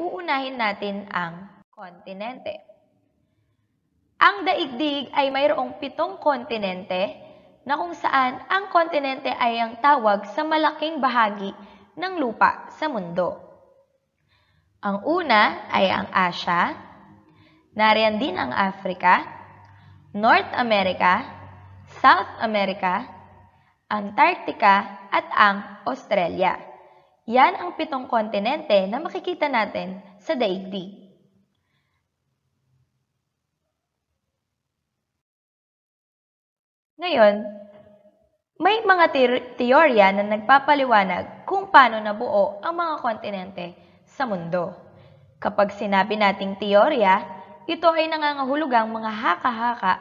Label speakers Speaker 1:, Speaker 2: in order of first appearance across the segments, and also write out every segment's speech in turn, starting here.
Speaker 1: uunahin natin ang kontinente. Ang daigdig ay mayroong pitong kontinente na kung saan ang kontinente ay ang tawag sa malaking bahagi ng lupa sa mundo. Ang una ay ang Asia, nariyan din ang Africa, North America, South America, Antarctica at ang Australia. Yan ang pitong kontinente na makikita natin sa daigdig. Ngayon, may mga teorya na nagpapaliwanag kung paano nabuo ang mga kontinente sa mundo. Kapag sinabi nating teorya, ito ay nangangahulugang mga haka-haka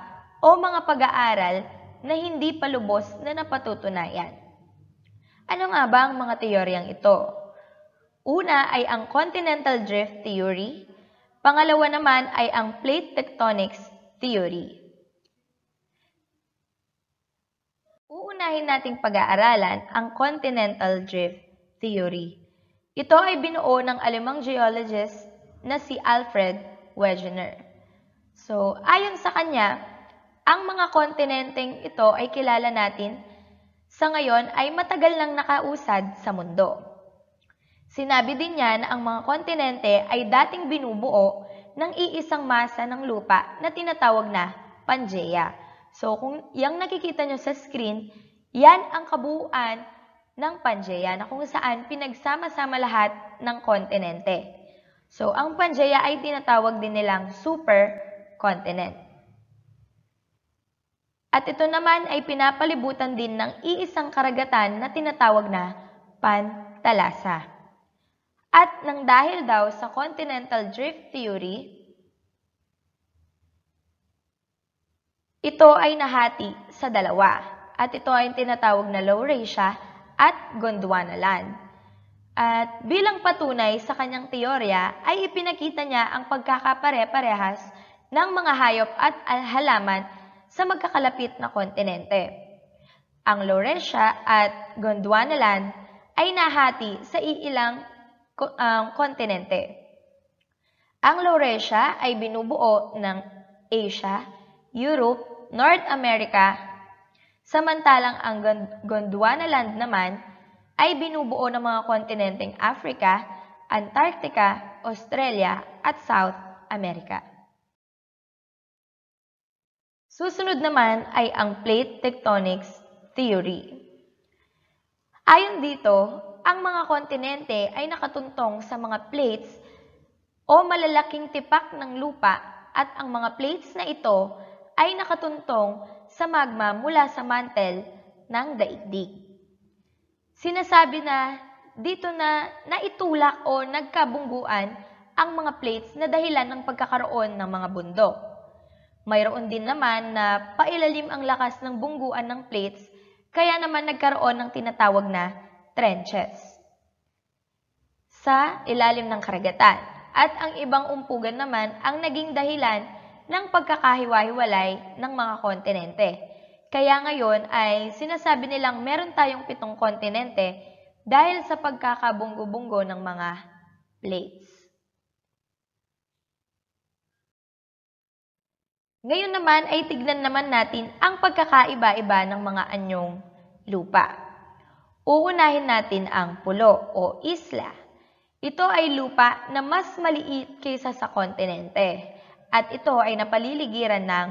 Speaker 1: o mga pag-aaral na hindi palubos na napatutunayan. Ano nga ba ang mga teoryang ito? Una ay ang continental drift theory. Pangalawa naman ay ang plate tectonics theory. Uunahin nating pag-aaralan ang continental drift theory. Ito ay binuo ng alamang geologist na si Alfred Wegener. So, ayon sa kanya, ang mga kontinenteng ito ay kilala natin sa ngayon ay matagal nang nakausad sa mundo. Sinabi din niya na ang mga kontinente ay dating binubuo ng iisang masa ng lupa na tinatawag na Pangea. So kung yang nakikita nyo sa screen, yan ang kabuuan ng Pangea na kung saan pinagsama-sama lahat ng kontinente. So ang Pangea ay tinatawag din nilang supercontinent. At ito naman ay pinapalibutan din ng iisang karagatan na tinatawag na pantalasa. At nang dahil daw sa continental drift theory, ito ay nahati sa dalawa at ito ay tinatawag na Laurasia at Gondwana land. At bilang patunay sa kanyang teorya ay ipinakita niya ang pagkakapare-parehas ng mga hayop at halaman sa magkakalapit na kontinente. Ang Laurentia at Gondwanaland ay nahati sa iilang um, kontinente. Ang Laurentia ay binubuo ng Asia, Europe, North America, samantalang ang Gondwanaland naman ay binubuo ng mga kontinenteng Africa, Antarctica, Australia at South America. Susunod naman ay ang plate tectonics theory. Ayon dito, ang mga kontinente ay nakatuntong sa mga plates o malalaking tipak ng lupa at ang mga plates na ito ay nakatuntong sa magma mula sa mantle ng daigdig. Sinasabi na dito na naitulak o nagkabungguan ang mga plates na dahilan ng pagkakaroon ng mga bundok. Mayroon din naman na pailalim ang lakas ng bungguan ng plates kaya naman nagkaroon ng tinatawag na trenches sa ilalim ng karagatan. At ang ibang umpugan naman ang naging dahilan ng pagkakahiwa-hiwalay ng mga kontinente. Kaya ngayon ay sinasabi nilang meron tayong pitong kontinente dahil sa pagkakabunggo-bunggo ng mga plates. Ngayon naman ay tignan naman natin ang pagkakaiba-iba ng mga anyong lupa. Uunahin natin ang pulo o isla. Ito ay lupa na mas maliit kaysa sa kontinente at ito ay napaliligiran ng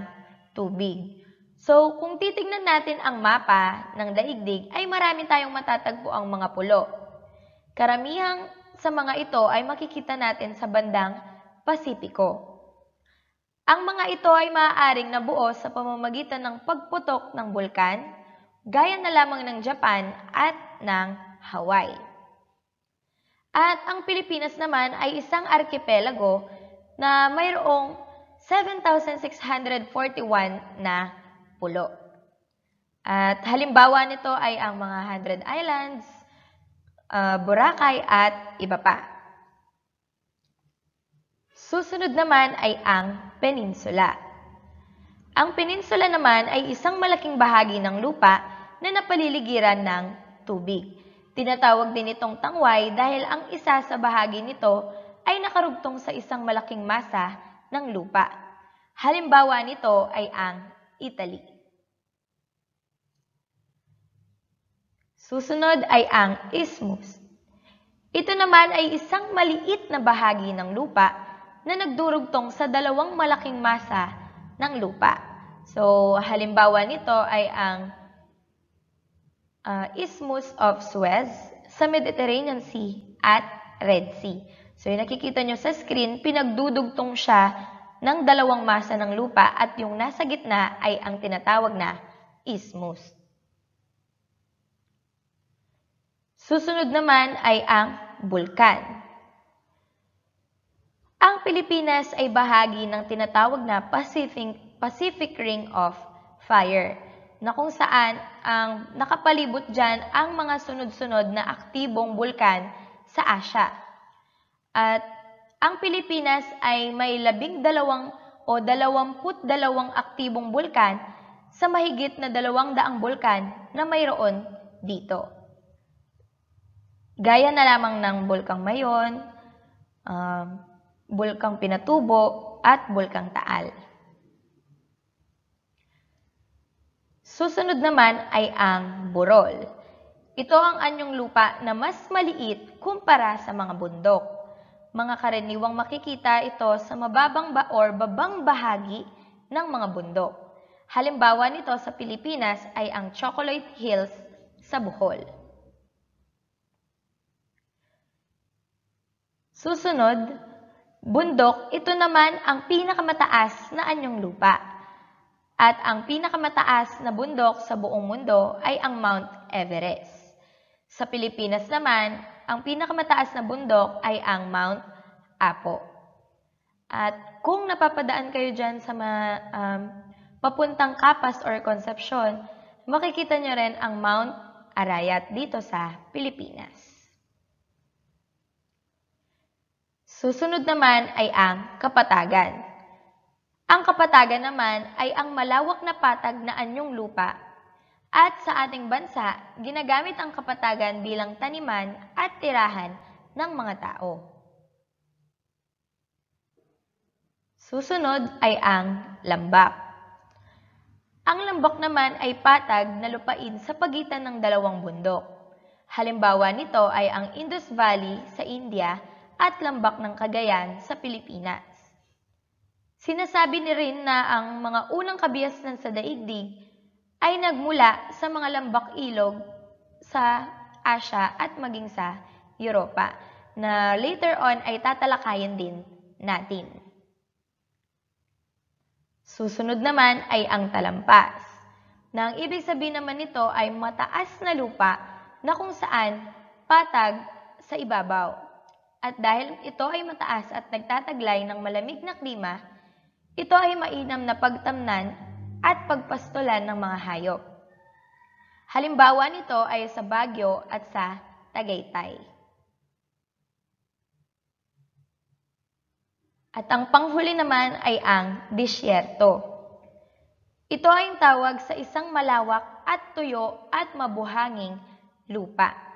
Speaker 1: tubig. So, kung titignan natin ang mapa ng daigdig, ay marami tayong matatagpo ang mga pulo. Karamihan sa mga ito ay makikita natin sa bandang Pasipiko. Ang mga ito ay maaaring nabuo sa pamamagitan ng pagputok ng bulkan, gaya na lamang ng Japan at ng Hawaii. At ang Pilipinas naman ay isang arkipelago na mayroong 7,641 na pulo. At halimbawa nito ay ang mga Hundred Islands, uh, Boracay at iba pa. Susunod naman ay ang peninsula. Ang peninsula naman ay isang malaking bahagi ng lupa na napaliligiran ng tubig. Tinatawag din itong tangway dahil ang isa sa bahagi nito ay nakarugtong sa isang malaking masa ng lupa. Halimbawa nito ay ang Italy. Susunod ay ang isthmus. Ito naman ay isang maliit na bahagi ng lupa na nagdurugtong sa dalawang malaking masa ng lupa. So, halimbawa nito ay ang uh, Isthmus of Suez sa Mediterranean Sea at Red Sea. So, yung nakikita nyo sa screen, pinagdudugtong siya ng dalawang masa ng lupa at yung nasa gitna ay ang tinatawag na isthmus. Susunod naman ay ang bulkan. Ang Pilipinas ay bahagi ng tinatawag na Pacific, Pacific Ring of Fire na kung saan ang nakapalibot dyan ang mga sunod-sunod na aktibong bulkan sa Asya. At ang Pilipinas ay may labing dalawang o dalawamput dalawang aktibong bulkan sa mahigit na dalawang daang bulkan na mayroon dito. Gaya na lamang ng bulkang Mayon, um, Bulkang Pinatubo at Bulkang Taal. Susunod naman ay ang Burol. Ito ang anyong lupa na mas maliit kumpara sa mga bundok. Mga karaniwang makikita ito sa mababang ba or babang bahagi ng mga bundok. Halimbawa nito sa Pilipinas ay ang Chocolate Hills sa Bohol. Susunod Bundok, ito naman ang pinakamataas na anyong lupa. At ang pinakamataas na bundok sa buong mundo ay ang Mount Everest. Sa Pilipinas naman, ang pinakamataas na bundok ay ang Mount Apo. At kung napapadaan kayo dyan sa ma, um, papuntang Kapas or Concepcion, makikita nyo rin ang Mount Arayat dito sa Pilipinas. Susunod naman ay ang kapatagan. Ang kapatagan naman ay ang malawak na patag na anyong lupa. At sa ating bansa, ginagamit ang kapatagan bilang taniman at tirahan ng mga tao. Susunod ay ang lambak. Ang lambak naman ay patag na lupain sa pagitan ng dalawang bundok. Halimbawa nito ay ang Indus Valley sa India at lambak ng Cagayan sa Pilipinas. Sinasabi ni rin na ang mga unang kabiyasan sa daigdig ay nagmula sa mga lambak ilog sa Asya at maging sa Europa na later on ay tatalakayan din natin. Susunod naman ay ang talampas. Na ang ibig sabihin naman nito ay mataas na lupa na kung saan patag sa ibabaw. At dahil ito ay mataas at nagtataglay ng malamig na klima, ito ay mainam na pagtamnan at pagpastulan ng mga hayop. Halimbawa nito ay sa Baguio at sa Tagaytay. At ang panghuli naman ay ang disyerto. Ito ay tawag sa isang malawak at tuyo at mabuhanging lupa.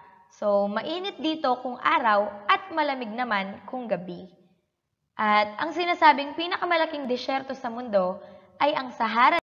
Speaker 1: So, mainit dito kung araw at malamig naman kung gabi. At ang sinasabing pinakamalaking disyerto sa mundo ay ang Sahara